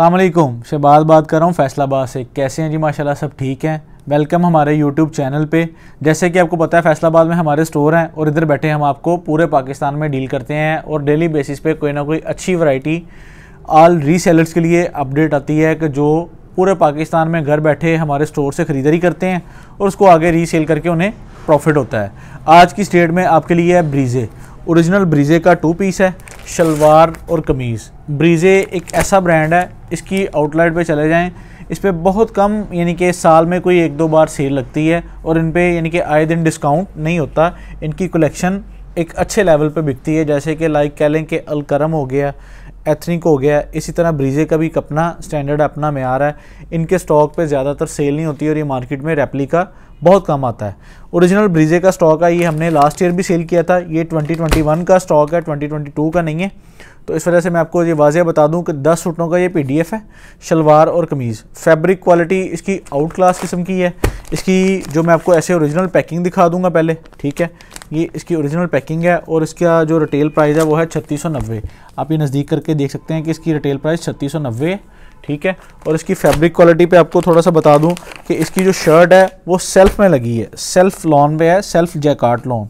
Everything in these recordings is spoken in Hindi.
अल्लाम से बात कर रहा हूँ फैसलाबाद से कैसे हैं जी माशाल्लाह सब ठीक हैं वेलकम हमारे यूट्यूब चैनल पे जैसे कि आपको पता है फैसलाबाद में हमारे स्टोर हैं और इधर बैठे हम आपको पूरे पाकिस्तान में डील करते हैं और डेली बेसिस पे कोई ना कोई अच्छी वैरायटी आल रीसेलर्स के लिए अपडेट आती है कि जो पूरे पाकिस्तान में घर बैठे हमारे स्टोर से ख़रीदारी करते हैं और उसको आगे रीसेल करके उन्हें प्रॉफिट होता है आज की स्टेट में आपके लिए है ब्रीजे ओरिजिनल ब्रीजे का टू पीस है शलवार और कमीज़ ब्रीजे एक ऐसा ब्रांड है इसकी आउटलेट पे चले जाएं इस पर बहुत कम यानी कि साल में कोई एक दो बार सेल लगती है और इन पर यानी कि आए दिन डिस्काउंट नहीं होता इनकी कलेक्शन एक अच्छे लेवल पे बिकती है जैसे कि लाइक कह लें कि अलकरम हो गया एथनिक हो गया इसी तरह ब्रीजे का भी अपना स्टैंडर्ड अपना में आ रहा है इनके स्टॉक पे ज़्यादातर सेल नहीं होती और ये मार्केट में रेप्लिका बहुत कम आता है ओरिजिनल ब्रीजे का स्टॉक है ये हमने लास्ट ईयर भी सेल किया था ये 2021 का स्टॉक है 2022 का नहीं है तो इस वजह से मैं आपको ये वाजह बता दूं कि 10 सूटों का ये पी है शलवार और कमीज़ फैब्रिक क्वालिटी इसकी आउट क्लास किस्म की है इसकी जो मैं आपको ऐसे ओरिजिनल पैकिंग दिखा दूंगा पहले ठीक है ये इसकी ओरिजिनल पैकिंग है और इसका जो रिटेल प्राइस है वो है छत्तीस आप ये नज़दीक करके देख सकते हैं कि इसकी रिटेल प्राइस छत्तीस ठीक है और इसकी फैब्रिक क्वालिटी पे आपको थोड़ा सा बता दूं कि इसकी जो शर्ट है वो सेल्फ में लगी है सेल्फ लॉन पे है सेल्फ जैकार्ट लॉन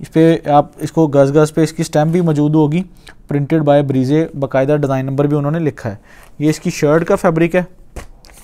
इस पर आप इसको गज गज पे इसकी स्टैम्प भी मौजूद होगी प्रिंटेड बाय ब्रीजे बाकायदा डिज़ाइन नंबर भी उन्होंने लिखा है ये इसकी शर्ट का फैब्रिक है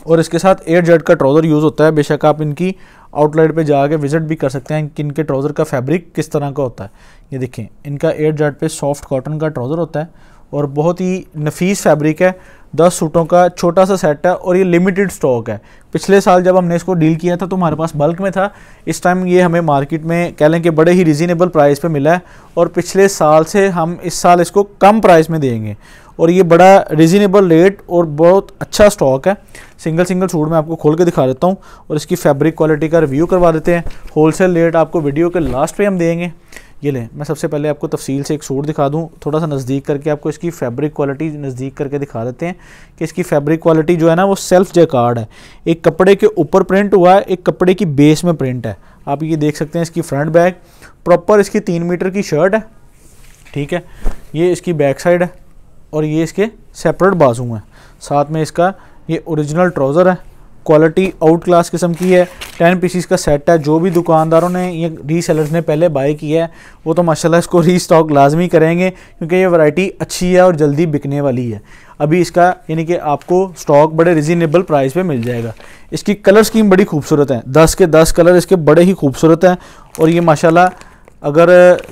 और इसके साथ एयर जेड का ट्राउज़र यूज़ होता है बेशक आप इनकी आउटलाइट पे जाके विजिट भी कर सकते हैं कि इनके ट्राउज़र का फैब्रिक किस तरह का होता है ये देखें इनका एयर जेड पे सॉफ्ट कॉटन का ट्राउज़र होता है और बहुत ही नफीस फैब्रिक है दस सूटों का छोटा सा सेट है और ये लिमिटेड स्टॉक है पिछले साल जब हमने इसको डील किया था तो हमारे पास बल्क में था इस टाइम ये हमें मार्केट में कह लें कि बड़े ही रिजनेबल प्राइस पे मिला है और पिछले साल से हम इस साल इसको कम प्राइस में देंगे और ये बड़ा रिजनेबल रेट और बहुत अच्छा स्टॉक है सिंगल सिंगल सूट मैं आपको खोल के दिखा देता हूँ और इसकी फैब्रिक क्वालिटी का रिव्यू करवा देते हैं होलसेल रेट आपको वीडियो के लास्ट पर हम देंगे ये लें मैं सबसे पहले आपको तफसील से एक सूट दिखा दूँ थोड़ा सा नज़दीक करके आपको इसकी फैब्रिक क्वालिटी नज़दीक करके दिखा देते हैं कि इसकी फैब्रिक क्वालिटी जो है ना वो सेल्फ जैकार्ड है एक कपड़े के ऊपर प्रिंट हुआ है एक कपड़े की बेस में प्रिंट है आप ये देख सकते हैं इसकी फ्रंट बैग प्रॉपर इसकी तीन मीटर की शर्ट है ठीक है ये इसकी बैक साइड है और ये इसके सेपरेट बाजू हैं साथ में इसका ये ओरिजिनल ट्राउज़र है क्वालिटी आउट क्लास किस्म की है टेन पीसीस का सेट है जो भी दुकानदारों ने ये रीसेलर्स ने पहले बाय किया है वो तो माशाल्लाह इसको री स्टॉक लाजमी करेंगे क्योंकि ये वैरायटी अच्छी है और जल्दी बिकने वाली है अभी इसका यानी कि आपको स्टॉक बड़े रिजनेबल प्राइस पे मिल जाएगा इसकी कलर स्कीम बड़ी खूबसूरत है दस के दस कलर इसके बड़े ही खूबसूरत हैं और ये माशाला अगर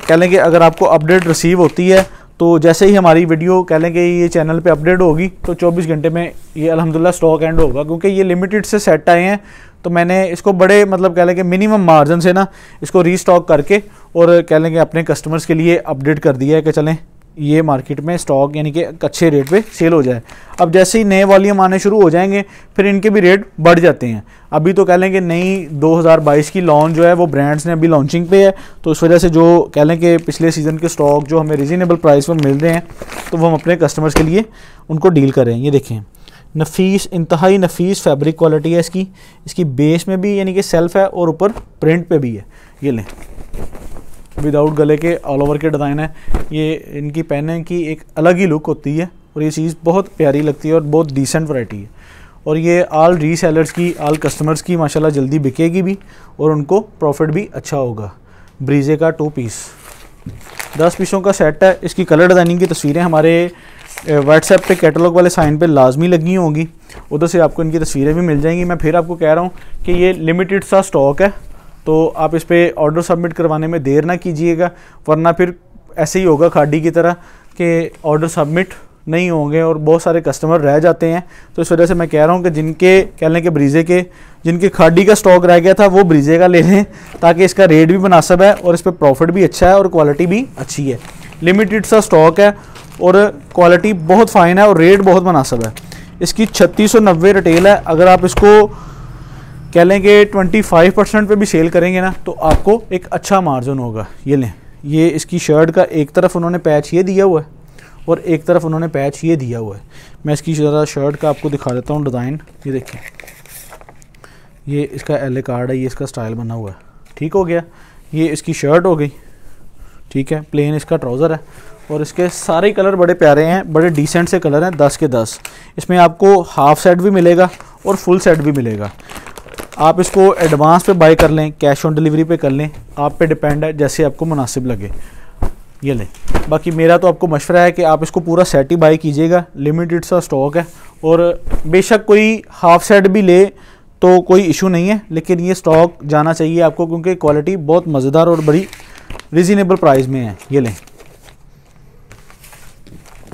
कह लेंगे अगर आपको अपडेट रिसीव होती है तो जैसे ही हमारी वीडियो कह लेंगे ये चैनल पे अपडेट होगी तो 24 घंटे में ये अल्हम्दुलिल्लाह स्टॉक एंड होगा क्योंकि ये लिमिटेड से सेट आए हैं तो मैंने इसको बड़े मतलब कह लेंगे मिनिमम मार्जिन से ना इसको रीस्टॉक करके और कह लेंगे अपने कस्टमर्स के लिए अपडेट कर दिया है कि चलें ये मार्केट में स्टॉक यानी कि अच्छे रेट पे सेल हो जाए अब जैसे ही नए वॉल्यूम आने शुरू हो जाएंगे फिर इनके भी रेट बढ़ जाते हैं अभी तो कह लें कि नई 2022 की लॉन्च जो है वो ब्रांड्स ने अभी लॉन्चिंग पे है तो इस वजह से जो कह लें कि पिछले सीज़न के स्टॉक जो हमें रिजनेबल प्राइस पर मिल रहे हैं तो वो हम अपने कस्टमर्स के लिए उनको डील करें ये देखें नफीस इंतहाई नफीस फैब्रिक क्वालिटी है इसकी इसकी बेस में भी यानी कि सेल्फ है और ऊपर प्रिंट पर भी है ये लें विदाउट गले के ऑल ओवर के डिज़ाइन है ये इनकी पहने की एक अलग ही लुक होती है और ये चीज़ बहुत प्यारी लगती है और बहुत डिसेंट वराइटी है और ये आल रीसेलर्स की आल कस्टमर्स की माशाल्लाह जल्दी बिकेगी भी और उनको प्रॉफिट भी अच्छा होगा ब्रीजे का टू पीस दस पीसों का सेट है इसकी कलर डिज़ाइनिंग की तस्वीरें हमारे व्हाट्सएप पे कैटलॉग वाले साइन पे लाजमी लगी होंगी उधर से आपको इनकी तस्वीरें भी मिल जाएंगी मैं फिर आपको कह रहा हूँ कि ये लिमिटेड सा स्टॉक है तो आप इस पर ऑर्डर सबमिट करवाने में देर ना कीजिएगा वरना फिर ऐसे ही होगा खाडी की तरह कि ऑर्डर सबमिट नहीं होंगे और बहुत सारे कस्टमर रह जाते हैं तो इस वजह से मैं कह रहा हूँ कि जिनके कह लें कि ब्रीजे के जिनके खाडी का स्टॉक रह गया था वो ब्रीजे का ले लें ताकि इसका रेट भी मुनासब है और इस पर प्रॉफिट भी अच्छा है और क्वालिटी भी अच्छी है लिमिटेड सा स्टॉक है और क्वालिटी बहुत फ़ाइन है और रेट बहुत मुनासब है इसकी छत्तीस रिटेल है अगर आप इसको कह लें कि ट्वेंटी फाइव परसेंट पर भी सेल करेंगे ना तो आपको एक अच्छा मार्जिन होगा ये लें ये इसकी शर्ट का एक तरफ उन्होंने पैच ये दिया हुआ है और एक तरफ उन्होंने पैच ये दिया हुआ है मैं इसकी ज़रा शर्ट का आपको दिखा देता हूँ डिज़ाइन ये देखिए ये इसका एल कार्ड है ये इसका स्टाइल बना हुआ है ठीक हो गया ये इसकी शर्ट हो गई ठीक है प्लेन इसका ट्राउज़र है और इसके सारे कलर बड़े प्यारे हैं बड़े डिसेंट से कलर हैं दस के दस इसमें आपको हाफ सेट भी मिलेगा और फुल सेट भी मिलेगा आप इसको एडवांस पे बाई कर लें कैश ऑन डिलीवरी पे कर लें आप पे डिपेंड है जैसे आपको मुनासिब लगे ये लें बाकी मेरा तो आपको मशवरा है कि आप इसको पूरा सेट ही बाई कीजिएगा लिमिटेड सा स्टॉक है और बेशक कोई हाफ सेट भी ले तो कोई इशू नहीं है लेकिन ये स्टॉक जाना चाहिए आपको क्योंकि क्वालिटी बहुत मज़ेदार और बड़ी रिजनेबल प्राइस में है ये लें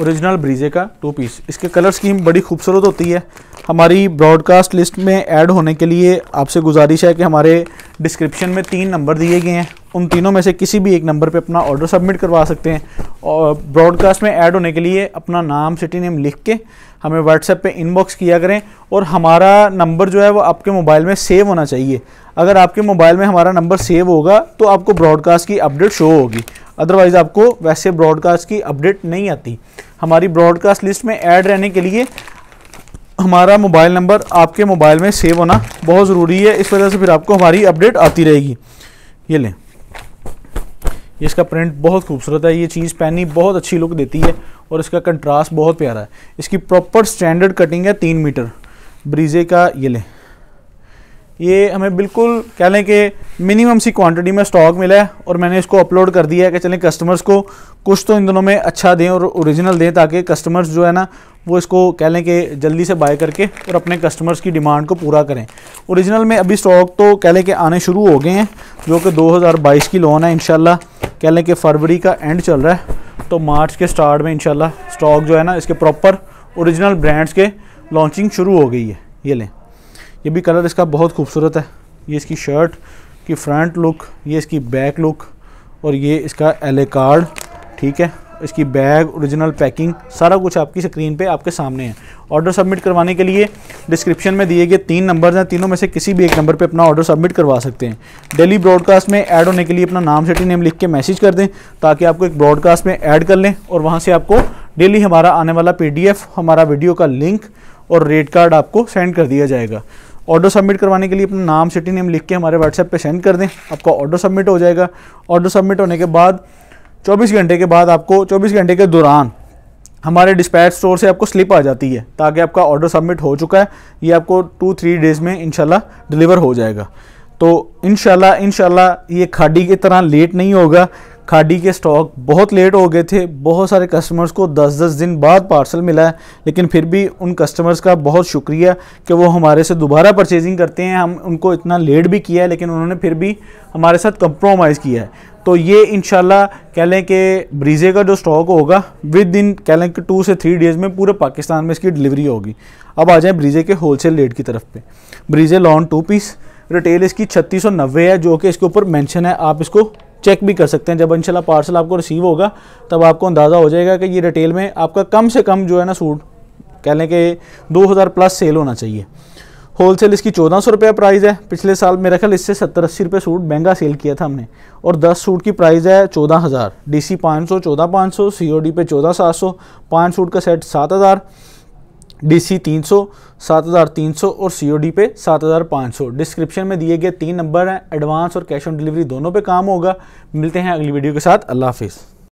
ओरिजिनल ब्रीजे का टू पीस इसके कलर स्कीम बड़ी खूबसूरत होती है हमारी ब्रॉडकास्ट लिस्ट में ऐड होने के लिए आपसे गुजारिश है कि हमारे डिस्क्रिप्शन में तीन नंबर दिए गए हैं उन तीनों में से किसी भी एक नंबर पे अपना ऑर्डर सबमिट करवा सकते हैं और ब्रॉडकास्ट में ऐड होने के लिए अपना नाम सिटी नेम लिख के हमें व्हाट्सएप पे इनबॉक्स किया करें और हमारा नंबर जो है वो आपके मोबाइल में सेव होना चाहिए अगर आपके मोबाइल में हमारा नंबर सेव होगा तो आपको ब्रॉडकास्ट की अपडेट शो होगी अदरवाइज़ आपको वैसे ब्रॉडकास्ट की अपडेट नहीं आती हमारी ब्रॉडकास्ट लिस्ट में ऐड रहने के लिए हमारा मोबाइल नंबर आपके मोबाइल में सेव होना बहुत ज़रूरी है इस वजह से फिर आपको हमारी अपडेट आती रहेगी ये लें इसका प्रिंट बहुत खूबसूरत है ये चीज़ पहनी बहुत अच्छी लुक देती है और इसका कंट्रास्ट बहुत प्यारा है इसकी प्रॉपर स्टैंडर्ड कटिंग है तीन मीटर ब्रीजे का ये लें ये हमें बिल्कुल कह लें कि मिनिमम सी क्वांटिटी में स्टॉक मिला है और मैंने इसको अपलोड कर दिया है कि चलें कस्टमर्स को कुछ तो इन दोनों में अच्छा दें और ओरिजिनल दें ताकि कस्टमर्स जो है ना वो इसको कह लें कि जल्दी से बाय करके और अपने कस्टमर्स की डिमांड को पूरा करें ओरिजिनल में अभी स्टॉक तो कह लें कि आने शुरू हो गए हैं जो कि 2022 की लोन है इन कह लें कि फरवरी का एंड चल रहा है तो मार्च के स्टार्ट में इनशाला स्टॉक जो है ना इसके प्रॉपर ओरिजिनल ब्रांड्स के लॉन्चिंग शुरू हो गई है ये लें ये भी कलर इसका बहुत खूबसूरत है ये इसकी शर्ट की फ्रंट लुक ये इसकी बैक लुक और ये इसका एल कार्ड ठीक है इसकी बैग ओरिजिनल पैकिंग सारा कुछ आपकी स्क्रीन पे आपके सामने है ऑर्डर सबमिट करवाने के लिए डिस्क्रिप्शन में दिए गए तीन नंबर हैं तीनों में से किसी भी एक नंबर पे अपना ऑर्डर सबमिट करवा सकते हैं डेली ब्रॉडकास्ट में ऐड होने के लिए अपना नाम सिटी नेम लिख के मैसेज कर दें ताकि आपको एक ब्रॉडकास्ट में ऐड कर लें और वहाँ से आपको डेली हमारा आने वाला पी हमारा वीडियो का लिंक और रेट कार्ड आपको सेंड कर दिया जाएगा ऑर्डर सबमिट करवाने के लिए अपना नाम सिटी नेम लिख के हमारे व्हाट्सएप पे सेंड कर दें आपका ऑर्डर सबमिट हो जाएगा ऑर्डर सबमिट होने के बाद 24 घंटे के बाद आपको 24 घंटे के दौरान हमारे डिस्पैच स्टोर से आपको स्लिप आ जाती है ताकि आपका ऑर्डर सबमिट हो चुका है ये आपको टू थ्री डेज़ में इनशाला डिलीवर हो जाएगा तो इन इनशाला ये खाड़ी की तरह लेट नहीं होगा खाडी के स्टॉक बहुत लेट हो गए थे बहुत सारे कस्टमर्स को 10-10 दिन बाद पार्सल मिला है लेकिन फिर भी उन कस्टमर्स का बहुत शुक्रिया कि वो हमारे से दोबारा परचेजिंग करते हैं हम उनको इतना लेट भी किया है लेकिन उन्होंने फिर भी हमारे साथ कंप्रोमाइज़ किया है तो ये इन कह लें कि ब्रीजे का जो स्टॉक होगा विद इन कह लें कि टू से थ्री डेज़ में पूरे पाकिस्तान में इसकी डिलीवरी होगी अब आ जाए ब्रीजे के सेल रेट की तरफ पर ब्रीजे लॉन्ग टू पीस रिटेल इसकी छत्तीस है जो कि इसके ऊपर मैंशन है आप इसको चेक भी कर सकते हैं जब इनशाला पार्सल आपको रिसीव होगा तब आपको अंदाज़ा हो जाएगा कि ये रिटेल में आपका कम से कम जो है ना सूट कह लें कि दो हज़ार प्लस सेल होना चाहिए होल सेल इसकी चौदह सौ रुपया प्राइस है पिछले साल मेरा ख्याल इससे सत्तर अस्सी रुपये सूट महंगा सेल किया था हमने और दस सूट की प्राइस है चौदह हज़ार डी सी पाँच सौ चौदह पाँच सौ सी ओ डी पे चौदह सात सौ पाँच सूट का सेट सात हज़ार डीसी 300, 7300 और सीओडी पे 7500 डिस्क्रिप्शन में दिए गए तीन नंबर हैं एडवांस और कैश ऑन डिलीवरी दोनों पे काम होगा मिलते हैं अगली वीडियो के साथ अल्लाह हाफिज़